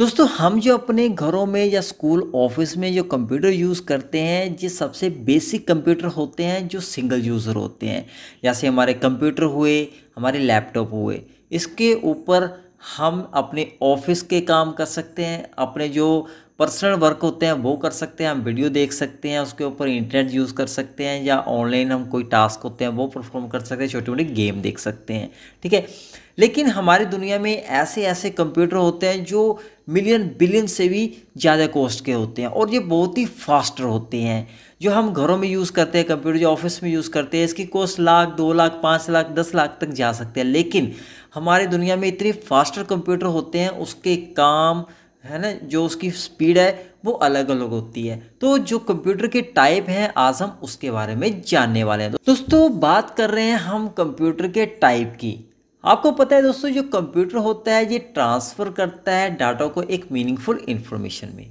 दोस्तों हम जो अपने घरों में या स्कूल ऑफिस में जो कंप्यूटर यूज़ करते हैं ये सबसे बेसिक कंप्यूटर होते हैं जो सिंगल यूज़र होते हैं जैसे हमारे कंप्यूटर हुए हमारे लैपटॉप हुए इसके ऊपर हम अपने ऑफिस के काम कर सकते हैं अपने जो पर्सनल वर्क होते हैं वो कर सकते हैं हम वीडियो देख सकते हैं उसके ऊपर इंटरनेट यूज़ कर सकते हैं या ऑनलाइन हम कोई टास्क होते हैं वो परफॉर्म कर सकते हैं छोटी मोटी गेम देख सकते हैं ठीक है लेकिन हमारी दुनिया में ऐसे ऐसे कंप्यूटर होते हैं जो मिलियन बिलियन से भी ज़्यादा कॉस्ट के होते हैं और ये बहुत ही फास्टर होते हैं जो हम घरों में यूज़ करते हैं कंप्यूटर जो ऑफिस में यूज़ करते हैं इसकी कॉस्ट लाख दो लाख पाँच लाख दस लाख तक जा सकते हैं लेकिन हमारी दुनिया में इतने फास्टर कंप्यूटर होते हैं उसके काम है ना जो उसकी स्पीड है वो अलग अलग होती है तो जो कंप्यूटर के टाइप हैं आज हम उसके बारे में जानने वाले हैं दोस्तों बात कर रहे हैं हम कंप्यूटर के टाइप की आपको पता है दोस्तों जो कंप्यूटर होता है ये ट्रांसफ़र करता है डाटा को एक मीनिंगफुल इन्फॉर्मेशन में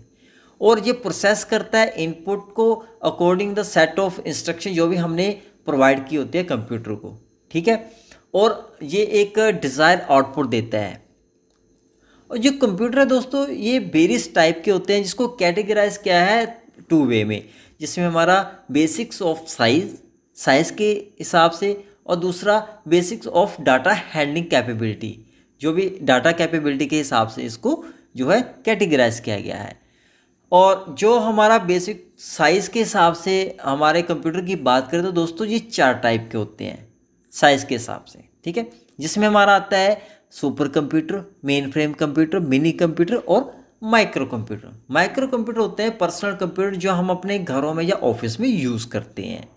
और ये प्रोसेस करता है इनपुट को according the set of instruction जो भी हमने प्रोवाइड की होती है कंप्यूटर को ठीक है और ये एक डिज़ायर आउटपुट देता है और जो कंप्यूटर है दोस्तों ये बेरिस टाइप के होते हैं जिसको कैटेगराइज किया है टू वे में जिसमें हमारा बेसिक्स ऑफ साइज साइज़ के हिसाब से और दूसरा basics of data handling capability जो भी डाटा कैपेबिलिटी के हिसाब से इसको जो है कैटेगराइज किया गया है और जो हमारा बेसिक साइज़ के हिसाब से हमारे कंप्यूटर की बात करें तो दोस्तों ये चार टाइप के होते हैं साइज़ के हिसाब से ठीक है जिसमें हमारा आता है super computer main frame computer mini computer और माइक्रो कंप्यूटर माइक्रो कंप्यूटर होते हैं पर्सनल कंप्यूटर जो हम अपने घरों में या ऑफिस में यूज़ करते हैं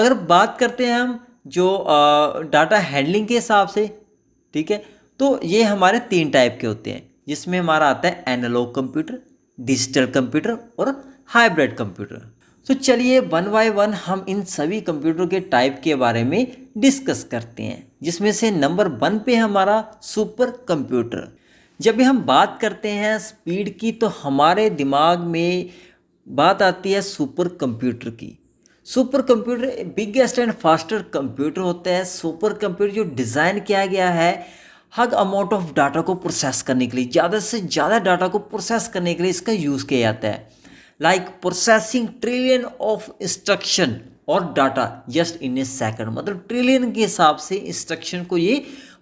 अगर बात करते हैं हम जो डाटा हैंडलिंग के हिसाब से ठीक है तो ये हमारे तीन टाइप के होते हैं जिसमें हमारा आता है एनालॉग कंप्यूटर डिजिटल कंप्यूटर और हाइब्रिड कंप्यूटर तो चलिए वन बाय वन हम इन सभी कंप्यूटर के टाइप के बारे में डिस्कस करते हैं जिसमें से नंबर वन पे है हमारा सुपर कंप्यूटर जब भी हम बात करते हैं स्पीड की तो हमारे दिमाग में बात आती है सुपर कंप्यूटर की super computer biggest and faster computer होता है सुपर कंप्यूटर जो डिज़ाइन किया गया है हर अमाउंट ऑफ डाटा को प्रोसेस करने के लिए ज़्यादा से ज़्यादा डाटा को प्रोसेस करने के लिए इसका यूज़ किया जाता है like processing trillion of instruction और data just in a second मतलब ट्रिलियन के हिसाब से इंस्ट्रक्शन को ये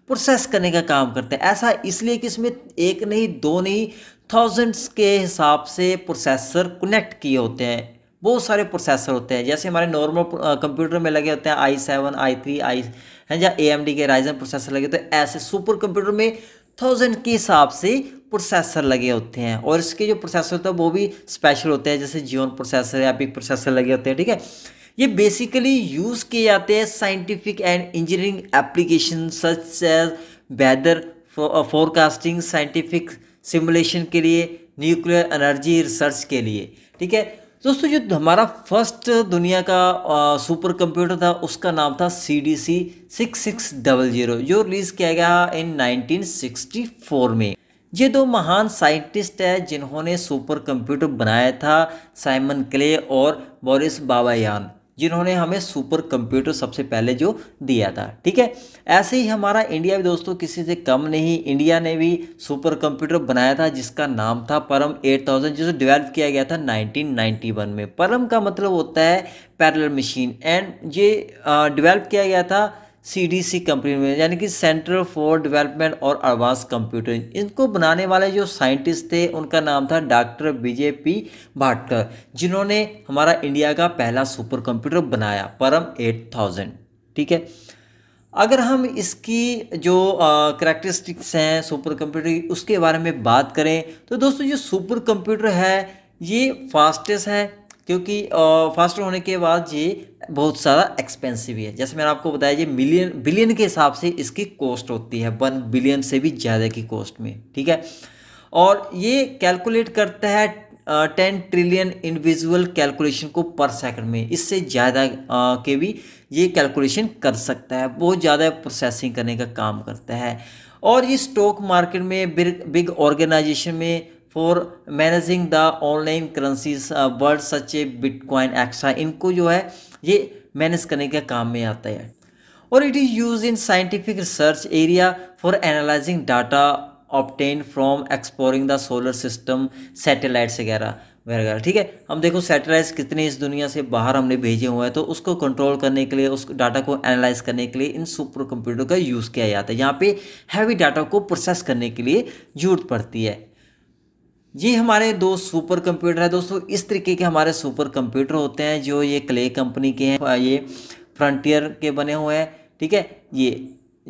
प्रोसेस करने का काम करते हैं ऐसा इसलिए कि इसमें एक नहीं दो नहीं थाउजेंड्स के हिसाब से प्रोसेसर कनेक्ट किए होते हैं बहुत सारे प्रोसेसर होते हैं जैसे हमारे नॉर्मल कंप्यूटर में लगे होते हैं आई सेवन आई थ्री आई हैं या ए एम डी के राइजन प्रोसेसर लगे होते हैं ऐसे सुपर कंप्यूटर में थाउजेंड के हिसाब से प्रोसेसर लगे होते हैं और इसके जो प्रोसेसर होते हैं वो भी स्पेशल होते हैं जैसे जियोन प्रोसेसर या पिक प्रोसेसर लगे होते हैं ठीक है ये बेसिकली यूज़ किए जाते हैं scientific and engineering application such as weather forecasting scientific simulation के लिए न्यूक्लियर एनर्जी रिसर्च के लिए ठीक है दोस्तों जो हमारा फर्स्ट दुनिया का सुपर uh, कंप्यूटर था उसका नाम था C D C six six double zero जो रिलीज़ किया गया इन नाइनटीन सिक्सटी फोर में ये दो महान साइंटिस्ट हैं जिन्होंने सुपर कंप्यूटर बनाया था साइमन क्ले और बोरिस बाबायान जिन्होंने हमें सुपर कंप्यूटर सबसे पहले जो दिया था ठीक है ऐसे ही हमारा इंडिया भी दोस्तों किसी से कम नहीं इंडिया ने भी सुपर कंप्यूटर बनाया था जिसका नाम था परम 8000 जिसे डिवेल्प किया गया था 1991 में परम का मतलब होता है पैरल मशीन एंड ये डिवेल्प किया गया था सीडीसी कंपनी में यानी कि सेंटर फॉर डेवलपमेंट और एडवांस कंप्यूटर इनको बनाने वाले जो साइंटिस्ट थे उनका नाम था डॉक्टर विजय पी भाटकर जिन्होंने हमारा इंडिया का पहला सुपर कंप्यूटर बनाया परम एट थाउजेंड ठीक है अगर हम इसकी जो करेक्टरिस्टिक्स हैं सुपर कंप्यूटर की उसके बारे में बात करें तो दोस्तों जो सुपर कंप्यूटर है ये फास्टेस्ट है क्योंकि फास्टर होने के बाद ये बहुत सारा एक्सपेंसिव है जैसे मैंने आपको बताया ये मिलियन बिलियन के हिसाब से इसकी कॉस्ट होती है वन बिलियन से भी ज़्यादा की कॉस्ट में ठीक है और ये कैलकुलेट करता है टेन ट्रिलियन इंडिविजुअल कैलकुलेशन को पर सेकंड में इससे ज़्यादा के भी ये कैलकुलेशन कर सकता है बहुत ज़्यादा प्रोसेसिंग करने का काम करता है और ये स्टॉक मार्केट में बिग बिग ऑर्गेनाइजेशन में for managing the online currencies world such a bitcoin एक्सा इनको जो है ये मैनेज करने के काम में आता है और it is use in scientific research area for analysing data obtain from exploring the solar system satellites वगैरह वगैरह ठीक है हम देखो सैटेलाइट्स कितने इस दुनिया से बाहर हमने भेजे हुए हैं तो उसको कंट्रोल करने के लिए उस डाटा को एनालाइज करने के लिए इन सुपर कंप्यूटर का यूज़ किया जाता है यहाँ पे हैवी डाटा को प्रोसेस करने के लिए जरूरत पड़ती है ये हमारे दो सुपर कंप्यूटर है दोस्तों इस तरीके के हमारे सुपर कंप्यूटर होते हैं जो ये क्ले कंपनी के हैं ये फ्रंटियर के बने हुए हैं ठीक है ये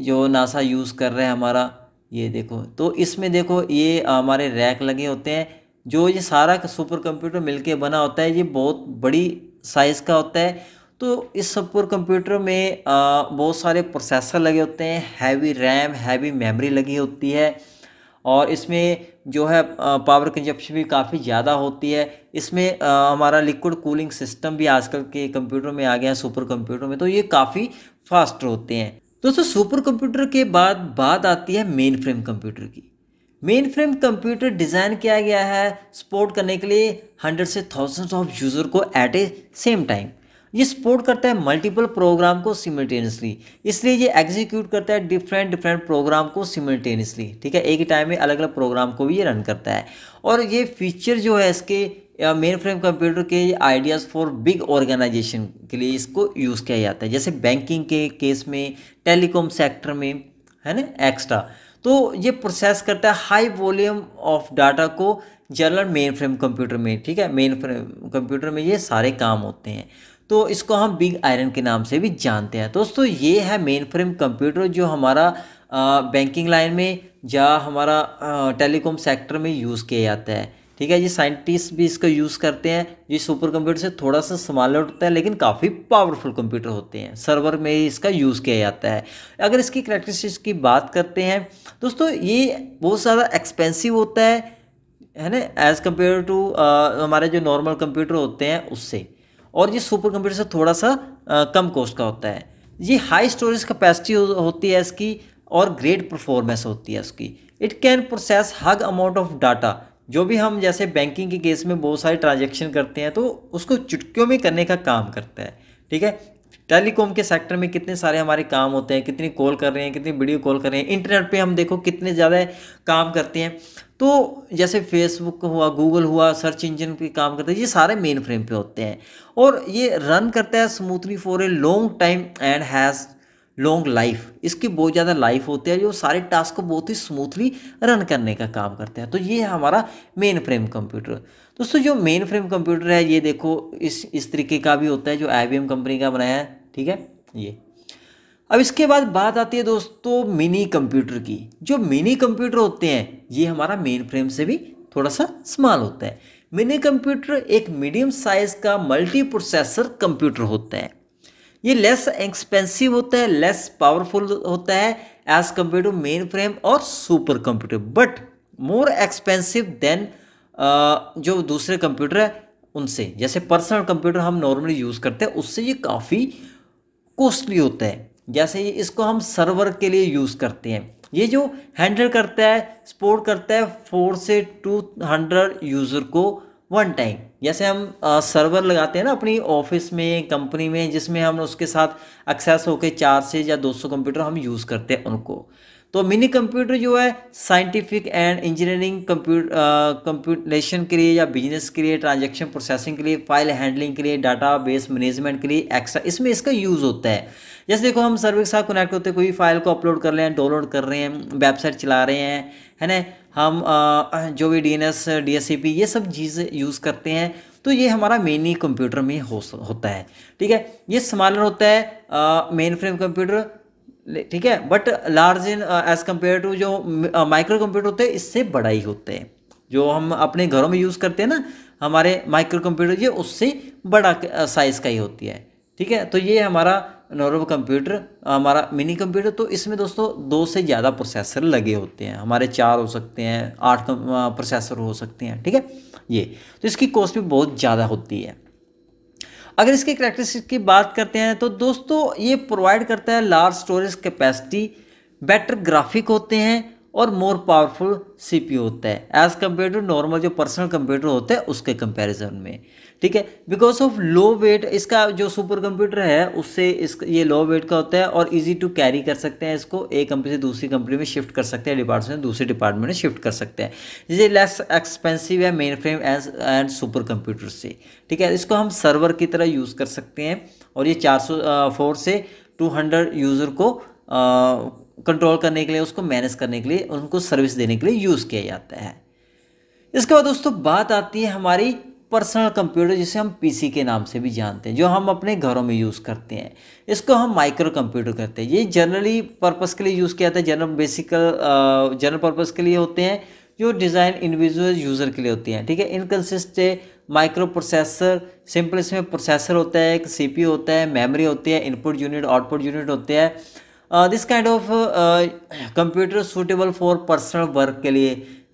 जो नासा यूज़ कर रहे हैं हमारा ये देखो तो इसमें देखो ये हमारे रैक लगे होते हैं जो ये सारा सुपर कंप्यूटर मिलके बना होता है ये बहुत बड़ी साइज़ का होता है तो इस सुपर कंप्यूटर में बहुत सारे प्रोसेसर लगे होते हैं हैवी रैम हैवी मेमोरी लगी होती है और इसमें जो है पावर कंजप्शन भी काफ़ी ज़्यादा होती है इसमें हमारा लिक्विड कूलिंग सिस्टम भी आजकल के कंप्यूटर में आ गया है सुपर कंप्यूटर में तो ये काफ़ी फास्ट होते हैं दोस्तों सुपर कंप्यूटर के बाद बात आती है मेन फ्रेम कंप्यूटर की मेन फ्रेम कंप्यूटर डिज़ाइन किया गया है सपोर्ट करने के लिए हंड्रेड से थाउजेंड्स ऑफ यूज़र को एट ए सेम टाइम ये सपोर्ट करता है मल्टीपल प्रोग्राम को सिमल्टेनियसली इसलिए ये एग्जीक्यूट करता है डिफरेंट डिफरेंट प्रोग्राम को सिमल्टेनियसली ठीक है एक ही टाइम में अलग अलग प्रोग्राम को भी ये रन करता है और ये फीचर जो है इसके मेन फ्रेम कंप्यूटर के आइडियाज़ फॉर बिग ऑर्गेनाइजेशन के लिए इसको यूज़ किया जाता है जैसे बैंकिंग के केस में टेलीकॉम सेक्टर में है ना एक्स्ट्रा तो ये प्रोसेस करता है हाई वॉल्यूम ऑफ डाटा को जनरल मेन फ्रेम कंप्यूटर में ठीक है मेन फ्रेम कंप्यूटर में ये सारे काम होते हैं तो इसको हम बिग आयरन के नाम से भी जानते हैं दोस्तों ये है मेन फ्रेम कंप्यूटर जो हमारा बैंकिंग लाइन में या हमारा टेलीकॉम सेक्टर में यूज़ किया जाता है ठीक है ये साइंटिस्ट भी इसका यूज़ करते हैं ये सुपर कंप्यूटर से थोड़ा सा समाल होता है लेकिन काफ़ी पावरफुल कंप्यूटर होते हैं सर्वर में इसका यूज़ किया जाता है अगर इसकी करेक्टरिस्टिक्स की बात करते हैं दोस्तों ये बहुत ज़्यादा एक्सपेंसिव होता है है ना एज़ कम्पेयर टू हमारे जो नॉर्मल कंप्यूटर होते हैं उससे और ये सुपर कंप्यूटर से थोड़ा सा आ, कम कॉस्ट का होता है ये हाई स्टोरेज कैपेसिटी हो, होती है इसकी और ग्रेट परफॉर्मेंस होती है उसकी it can process huge amount of data जो भी हम जैसे बैंकिंग के केस में बहुत सारे ट्रांजेक्शन करते हैं तो उसको चुटकियों में करने का काम करता है ठीक है टेलीकॉम के सेक्टर में कितने सारे हमारे काम होते हैं कितनी कॉल कर रहे हैं कितनी वीडियो कॉल कर रहे हैं इंटरनेट पे हम देखो कितने ज़्यादा काम करते हैं तो जैसे फेसबुक हुआ गूगल हुआ सर्च इंजन पे काम करते हैं ये सारे मेन फ्रेम पे होते हैं और ये रन करता है smoothly for a long time and has long life इसकी बहुत ज़्यादा लाइफ होती है जो सारे टास्क को बहुत ही स्मूथली रन करने का काम करते हैं तो ये है हमारा मेन फ्रेम कंप्यूटर दोस्तों जो मेन फ्रेम कंप्यूटर है ये देखो इस इस तरीके का भी होता है जो आई कंपनी का बनाया है ठीक है ये अब इसके बाद बात आती है दोस्तों मिनी कंप्यूटर की जो मिनी कंप्यूटर होते हैं ये हमारा मेन फ्रेम से भी थोड़ा सा स्मॉल होता है मिनी कंप्यूटर एक मीडियम साइज का मल्टी प्रोसेसर कंप्यूटर होता है ये लेस एक्सपेंसिव होता है लेस पावरफुल होता है as compare to main frame और super computer but more expensive than जो दूसरे कंप्यूटर है उनसे जैसे पर्सनल कंप्यूटर हम नॉर्मली यूज़ करते हैं उससे ये काफ़ी कॉस्टली होता है जैसे इसको हम सर्वर के लिए यूज़ करते हैं ये जो हैंडल करता है सपोर्ट करता है फोर से टू हंड्रेड यूज़र को वन टाइम जैसे हम आ, सर्वर लगाते हैं ना अपनी ऑफिस में कंपनी में जिसमें हम उसके साथ एक्सेस होकर चार से या दो सौ कंप्यूटर हम यूज़ करते हैं उनको तो मिनी कंप्यूटर जो है साइंटिफिक एंड इंजीनियरिंग कंप्यूटेशन के लिए या बिजनेस के लिए ट्रांजेक्शन प्रोसेसिंग के लिए फाइल हैंडलिंग के लिए डाटा बेस मैनेजमेंट के लिए एक्स्ट्रा इसमें इसका यूज़ होता है जैसे देखो हम सर्वर के साथ कनेक्ट होते हैं कोई फाइल को अपलोड कर रहे हैं डाउनलोड कर रहे हैं वेबसाइट चला रहे हैं है ना हम आ, uh, जो भी D N S D S C P ये सब चीज़ें यूज़ करते हैं तो ये हमारा मेनली कंप्यूटर में हो होता है ठीक है ये समालर होता है मेन फ्रेम कंप्यूटर ठीक है but large in as compare to जो माइक्रो uh, कंप्यूटर होते हैं इससे बड़ा ही होते हैं जो हम अपने घरों में यूज़ करते हैं ना हमारे माइक्रो कंप्यूटर ये उससे बड़ा साइज़ uh, का ही होती है ठीक है तो ये हमारा नॉर्मल कंप्यूटर हमारा मिनी कंप्यूटर तो इसमें दोस्तों दो से ज़्यादा प्रोसेसर लगे होते हैं हमारे चार हो सकते हैं आठ प्रोसेसर uh, हो सकते हैं ठीक है ये तो इसकी कॉस्ट भी बहुत ज़्यादा होती है अगर इसकी करेक्टरिस्टिक की बात करते हैं तो दोस्तों ये प्रोवाइड करता है large storage capacity better graphic होते हैं और मोर पावरफुल सीपीयू होता है एज़ कम्पेयर टू नॉर्मल जो पर्सनल कंप्यूटर होता है उसके कंपैरिजन में ठीक है बिकॉज ऑफ लो वेट इसका जो सुपर कंप्यूटर है उससे इस ये लो वेट का होता है और इजी टू कैरी कर सकते हैं इसको एक कंपनी से दूसरी कंपनी में शिफ्ट कर सकते हैं डिपार्टमेंट दूसरे डिपार्टमेंट में शिफ्ट कर सकते हैं जैसे लेस एक्सपेंसिव है main frame as and super computer से ठीक है इसको हम सर्वर की तरह यूज़ कर सकते हैं और ये चार सौ फोर से टू हंड्रेड यूज़र को आ, कंट्रोल करने के लिए उसको मैनेज करने के लिए उनको सर्विस देने के लिए यूज़ किया जाता है इसके बाद दोस्तों बात आती है हमारी पर्सनल कंप्यूटर जिसे हम पीसी के नाम से भी जानते हैं जो हम अपने घरों में यूज़ करते हैं इसको हम माइक्रो कंप्यूटर करते हैं ये जनरली पर्पस के लिए यूज़ किया जाता है जनरल बेसिकल जनरल पर्पस के लिए होते हैं जो डिज़ाइन इंडिविजुअल यूज़र के लिए होते हैं ठीक है इनकन्सिस्ट माइक्रो प्रोसेसर सिंपल इसमें प्रोसेसर होता है एक सी होता है मेमोरी होती है इनपुट यूनिट आउटपुट यूनिट होते हैं this kind of computer suitable for personal work के लिए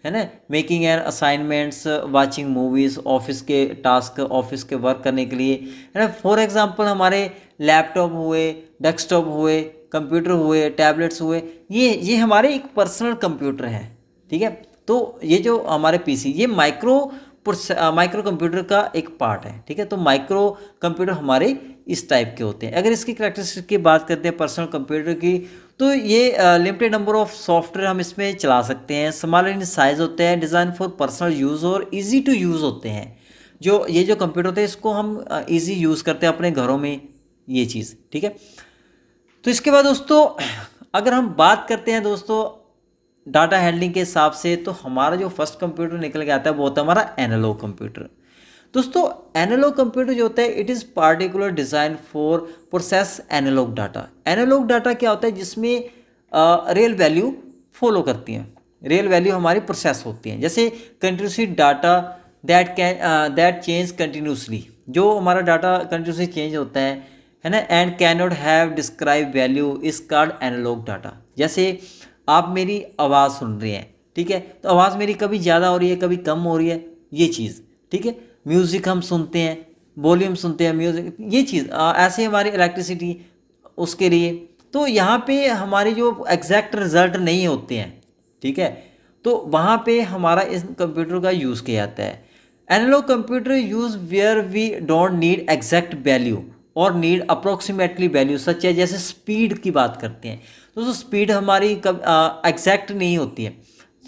है ना making air assignments watching movies office के टास्क ऑफिस के वर्क करने के लिए है ना फॉर एग्जांपल हमारे लैपटॉप हुए डेस्कटॉप हुए कंप्यूटर हुए टैबलेट्स हुए ये ये हमारे एक पर्सनल कंप्यूटर हैं ठीक है तो ये जो हमारे पीसी ये माइक्रो माइक्रो कंप्यूटर का एक पार्ट है ठीक है तो माइक्रो कंप्यूटर हमारे इस टाइप के होते हैं अगर इसकी करेक्टरिस्टिक की बात करते हैं पर्सनल कंप्यूटर की तो ये लिमिटेड नंबर ऑफ सॉफ्टवेयर हम इसमें चला सकते हैं स्मॉल इन साइज होते हैं डिज़ाइन फॉर पर्सनल यूज़ और इजी टू यूज़ होते हैं जो ये जो कंप्यूटर होते हैं इसको हम इजी यूज़ करते हैं अपने घरों में ये चीज़ ठीक है तो इसके बाद दोस्तों अगर हम बात करते हैं दोस्तों डाटा हैंडलिंग के हिसाब से तो हमारा जो फर्स्ट कंप्यूटर निकल के आता है वो होता है हमारा एनालॉग कंप्यूटर दोस्तों एनालॉग कंप्यूटर जो होता है it is particular design for process analog data analog data क्या होता है जिसमें रियल वैल्यू फॉलो करती हैं रियल वैल्यू हमारी प्रोसेस होती हैं जैसे continuously data that can that change continuously जो हमारा डाटा कंटिन्यूसली चेंज होता है है ना and can not have describe value is called analog data जैसे आप मेरी आवाज़ सुन रहे हैं ठीक है तो आवाज़ मेरी कभी ज़्यादा हो रही है कभी कम हो रही है ये चीज़ ठीक है म्यूज़िक हम सुनते हैं वॉल्यूम सुनते हैं म्यूज़िक ये चीज़ ऐसे हमारी इलेक्ट्रिसिटी उसके लिए तो यहाँ पे हमारे जो एग्जैक्ट रिज़ल्ट नहीं होते हैं ठीक है तो वहाँ पे हमारा इस कंप्यूटर का यूज़ किया जाता है analog computer use where we don't need exact value और नीड अप्रोक्सीमेटली वैल्यू सच है जैसे स्पीड की बात करते हैं दोस्तों स्पीड हमारी एग्जैक्ट नहीं होती है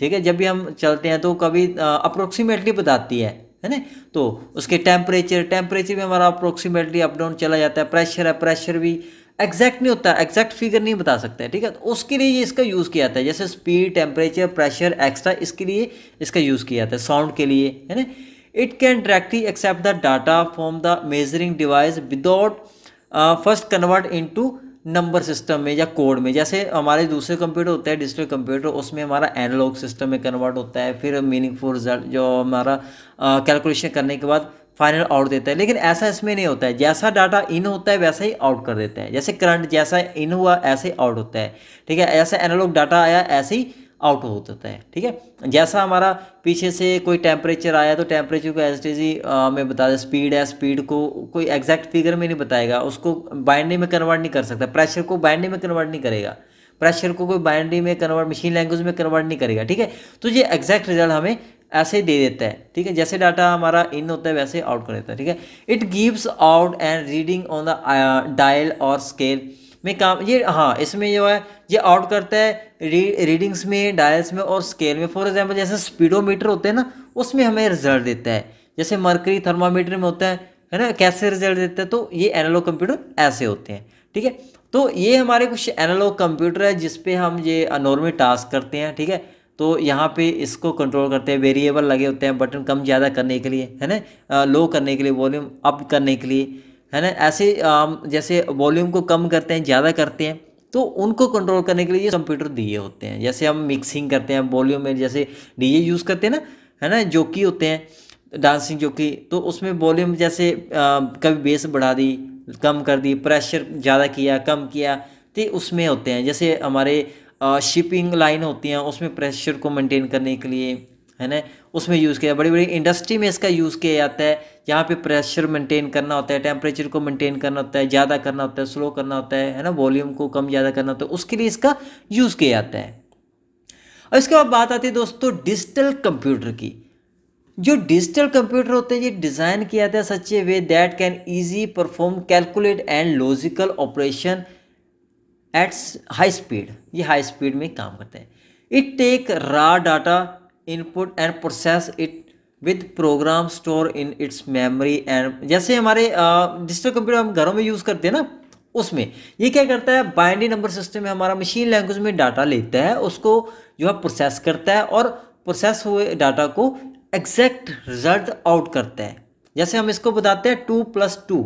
ठीक है जब भी हम चलते हैं तो कभी अप्रोक्सीमेटली बताती है है ना तो उसके टेम्परेचर टेम्परेचर भी हमारा अप्रोक्सीमेटली अप डाउन चला जाता है प्रेशर है प्रेशर भी एग्जैक्ट नहीं होता एग्जैक्ट फिगर नहीं बता सकते ठीक है तो उसके लिए ये इसका यूज़ किया जाता है जैसे स्पीड टेम्परेचर प्रेशर एक्स्ट्रा इसके लिए इसका यूज़ किया जाता है साउंड के लिए है ना it can directly accept the data from the measuring device without uh, first convert into number system में या कोड में जैसे हमारे दूसरे कंप्यूटर होते हैं डिजिटल कंप्यूटर उसमें हमारा एनालॉग सिस्टम में कन्वर्ट होता है फिर मीनिंगफुल रिजल्ट जो हमारा कैलकुलेशन uh, करने के बाद फाइनल आउट देता है लेकिन ऐसा इसमें नहीं होता है जैसा डाटा इन होता है वैसा ही आउट कर देता है जैसे करंट जैसा इन हुआ ऐसे ही आउट होता है ठीक है ऐसा एनालॉग डाटा आया ऐसे ही आउट हो जाता है ठीक है जैसा हमारा पीछे से कोई टेम्परेचर आया तो टेम्परेचर को एस टी में बता दें स्पीड है स्पीड को कोई एग्जैक्ट फिगर में नहीं बताएगा उसको बाइंडरी में कन्वर्ट नहीं कर सकता प्रेशर को बाइंडरी में कन्वर्ट नहीं करेगा प्रेशर को कोई बाइंडरी में कन्वर्ट मशीन लैंग्वेज में कन्वर्ट नहीं करेगा ठीक है तो ये एग्जैक्ट रिजल्ट हमें ऐसे ही दे देता है ठीक है जैसे डाटा हमारा इन होता है वैसे आउट कर देता है ठीक है it gives out and reading on the dial और स्केल में काम ये हाँ इसमें जो है ये आउट करता है री, रीडिंग्स में डायल्स में और स्केल में फॉर एग्जांपल जैसे स्पीडोमीटर होते हैं ना उसमें हमें रिजल्ट देता है जैसे मरकरी थर्मामीटर में होता है है ना कैसे रिजल्ट देता है तो ये एनालॉग कंप्यूटर ऐसे होते हैं ठीक है तो ये हमारे कुछ एनालॉग कंप्यूटर है जिसपे हम ये नॉर्मली टास्क करते हैं ठीक है तो यहाँ पे इसको कंट्रोल करते हैं वेरिएबल लगे होते हैं बटन कम ज़्यादा करने के लिए है ना लो करने के लिए वॉल्यूम अप करने के लिए है ना ऐसे जैसे वॉल्यूम को कम करते हैं ज़्यादा करते हैं तो उनको कंट्रोल करने के लिए कंप्यूटर दिए होते हैं जैसे हम मिक्सिंग करते हैं वॉल्यूम में जैसे डीजे यूज़ करते हैं ना है ना जोकी होते हैं डांसिंग जोकी तो उसमें वॉल्यूम जैसे आ, कभी बेस बढ़ा दी कम कर दी प्रेशर ज़्यादा किया कम किया तो उसमें होते हैं जैसे हमारे शिपिंग लाइन होती हैं उसमें प्रेशर को मेंटेन करने के लिए है ना उसमें यूज़ किया बड़ी बड़ी इंडस्ट्री में इसका यूज़ किया जाता है जहाँ पे प्रेशर मेंटेन करना होता है टेम्परेचर को मेंटेन करना होता है ज़्यादा करना होता है स्लो करना होता है है ना वॉल्यूम को कम ज़्यादा करना होता है उसके लिए इसका यूज़ किया जाता है और इसके बाद बात आती है दोस्तों डिजिटल कंप्यूटर की जो डिजिटल कंप्यूटर होते हैं ये डिज़ाइन किया जाता है such a way that can easy perform calculate and logical operation at high speed ये हाई स्पीड में काम करते हैं it take raw data input and process it with program store in its memory and जैसे हमारे digital computer हम घरों में यूज़ करते हैं ना उसमें ये क्या करता है बाइंडी नंबर सिस्टम में हमारा मशीन लैंग्वेज में डाटा लेता है उसको जो है प्रोसेस करता है और प्रोसेस हुए डाटा को एग्जैक्ट रिजल्ट आउट करता है जैसे हम इसको बताते हैं टू प्लस टू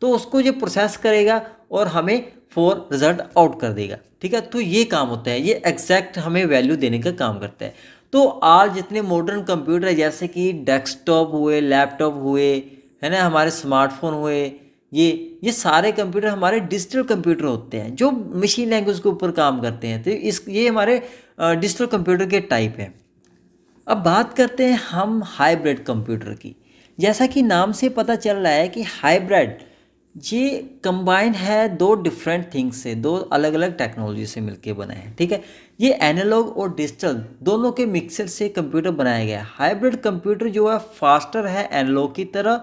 तो उसको ये प्रोसेस करेगा और हमें फोर रिजल्ट आउट कर देगा ठीक है तो ये काम होता है ये एग्जैक्ट हमें वैल्यू देने का काम करता है तो आज जितने मॉडर्न कंप्यूटर जैसे कि डेस्कटॉप हुए लैपटॉप हुए है ना हमारे स्मार्टफोन हुए ये ये सारे कंप्यूटर हमारे डिजिटल कंप्यूटर होते हैं जो मशीन लैंग्वेज के ऊपर काम करते हैं तो इस ये हमारे डिजिटल कंप्यूटर के टाइप हैं अब बात करते हैं हम हाइब्रिड कंप्यूटर की जैसा कि नाम से पता चल रहा है कि हाइब्रिड ये कंबाइन है दो डिफरेंट थिंग्स से दो अलग अलग टेक्नोलॉजी से मिलके बनाए हैं ठीक है ये एनालॉग और डिजिटल दोनों के मिक्सर से कंप्यूटर बनाया गया है हाइब्रिड कंप्यूटर जो है फास्टर है एनालॉग की तरह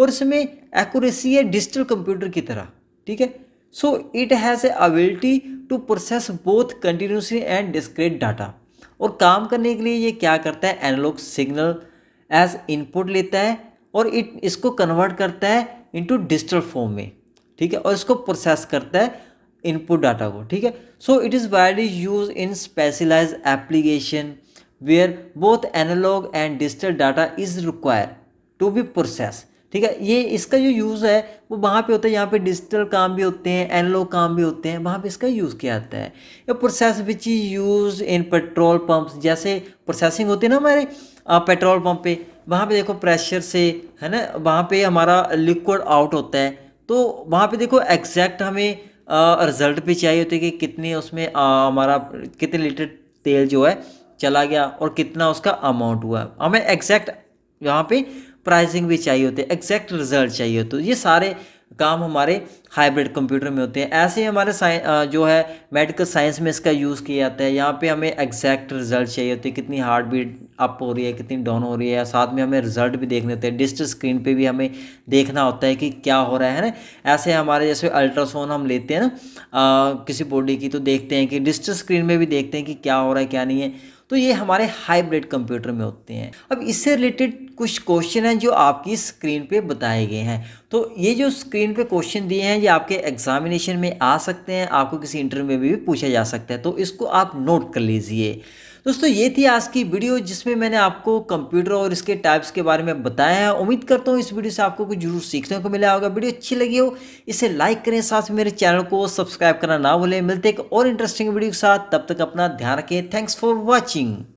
और इसमें एक्यूरेसी है डिजिटल कंप्यूटर की तरह ठीक है so it has a ability to process both continuously and discrete data और काम करने के लिए ये क्या करता है एनालॉग सिग्नल एज इनपुट लेता है और इट इसको कन्वर्ट करता है इनटू डिजिटल फॉर्म में ठीक है और इसको प्रोसेस करता है इनपुट डाटा को ठीक है so it is widely use in specialise application where both analog and digital data is require to be process ठीक है ये इसका जो यूज़ है वो वहाँ पे होता है यहाँ पे डिजिटल काम भी होते हैं एनालॉग काम भी होते हैं वहाँ पे इसका यूज़ किया जाता है ये process which is use in petrol pumps जैसे प्रोसेसिंग होती है ना हमारे पेट्रोल पंप पे वहाँ पे देखो प्रेशर से है ना वहाँ पे हमारा लिक्विड आउट होता है तो वहाँ पे देखो एग्जैक्ट हमें रिज़ल्ट भी चाहिए होते कि कितने उसमें हमारा कितने लीटर तेल जो है चला गया और कितना उसका अमाउंट हुआ हमें एग्जैक्ट यहाँ पे प्राइसिंग भी चाहिए होती है एग्जैक्ट रिज़ल्ट चाहिए होते तो ये सारे काम हमारे हाइब्रिड कंप्यूटर में होते हैं ऐसे ही हमारे जो है मेडिकल साइंस में इसका यूज़ किया जाता है यहाँ पे हमें एग्जैक्ट रिजल्ट चाहिए होते हैं कितनी हार्ट बीट अप हो रही है कितनी डाउन हो रही है साथ में हमें रिजल्ट भी देखने होते हैं डिस्ट स्क्रीन पे भी हमें देखना होता है कि क्या हो रहा है ना ऐसे हमारे जैसे अल्ट्रासाउंड हम लेते हैं ना किसी बॉडी की तो देखते हैं कि डिस्ट स्क्रीन में भी देखते हैं कि क्या हो रहा है क्या नहीं है तो ये हमारे हाइब्रिड कंप्यूटर में होते हैं अब इससे रिलेटेड कुछ क्वेश्चन हैं जो आपकी स्क्रीन पे बताए गए हैं तो ये जो स्क्रीन पे क्वेश्चन दिए हैं भी आपके एग्ज़ामिनेशन में आ सकते हैं आपको किसी इंटरव्यू में भी पूछा जा सकता है तो इसको आप नोट कर लीजिए दोस्तों ये थी आज की वीडियो जिसमें मैंने आपको कंप्यूटर और इसके टाइप्स के बारे में बताया है उम्मीद करता हूँ इस वीडियो से आपको कुछ जरूर सीखने को मिला होगा वीडियो अच्छी लगी हो इसे लाइक करें साथ में मेरे चैनल को सब्सक्राइब करना ना भूलें मिलते एक और इंटरेस्टिंग वीडियो के साथ तब तक अपना ध्यान रखें थैंक्स फॉर वॉचिंग